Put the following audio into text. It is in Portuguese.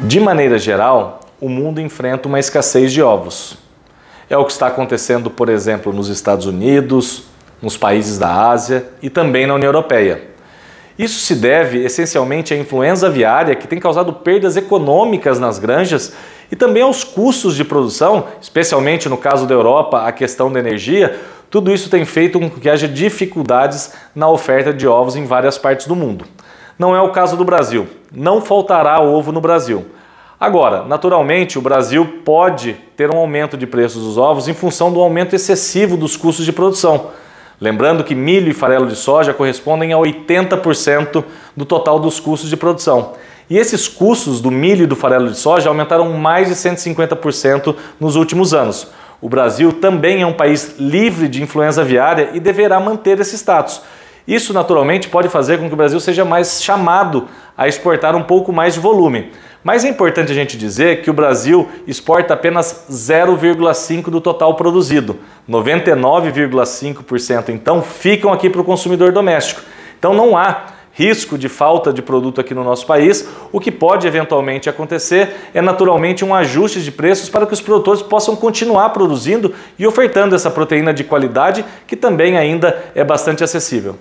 De maneira geral, o mundo enfrenta uma escassez de ovos. É o que está acontecendo, por exemplo, nos Estados Unidos, nos países da Ásia e também na União Europeia. Isso se deve essencialmente à influenza aviária, que tem causado perdas econômicas nas granjas, e também aos custos de produção, especialmente no caso da Europa, a questão da energia. Tudo isso tem feito com que haja dificuldades na oferta de ovos em várias partes do mundo. Não é o caso do Brasil. Não faltará ovo no Brasil. Agora, naturalmente, o Brasil pode ter um aumento de preços dos ovos em função do aumento excessivo dos custos de produção. Lembrando que milho e farelo de soja correspondem a 80% do total dos custos de produção. E esses custos do milho e do farelo de soja aumentaram mais de 150% nos últimos anos. O Brasil também é um país livre de influenza aviária e deverá manter esse status. Isso, naturalmente, pode fazer com que o Brasil seja mais chamado a exportar um pouco mais de volume. Mas é importante a gente dizer que o Brasil exporta apenas 0,5% do total produzido. 99,5% então ficam aqui para o consumidor doméstico. Então não há risco de falta de produto aqui no nosso país. O que pode eventualmente acontecer é naturalmente um ajuste de preços para que os produtores possam continuar produzindo e ofertando essa proteína de qualidade que também ainda é bastante acessível.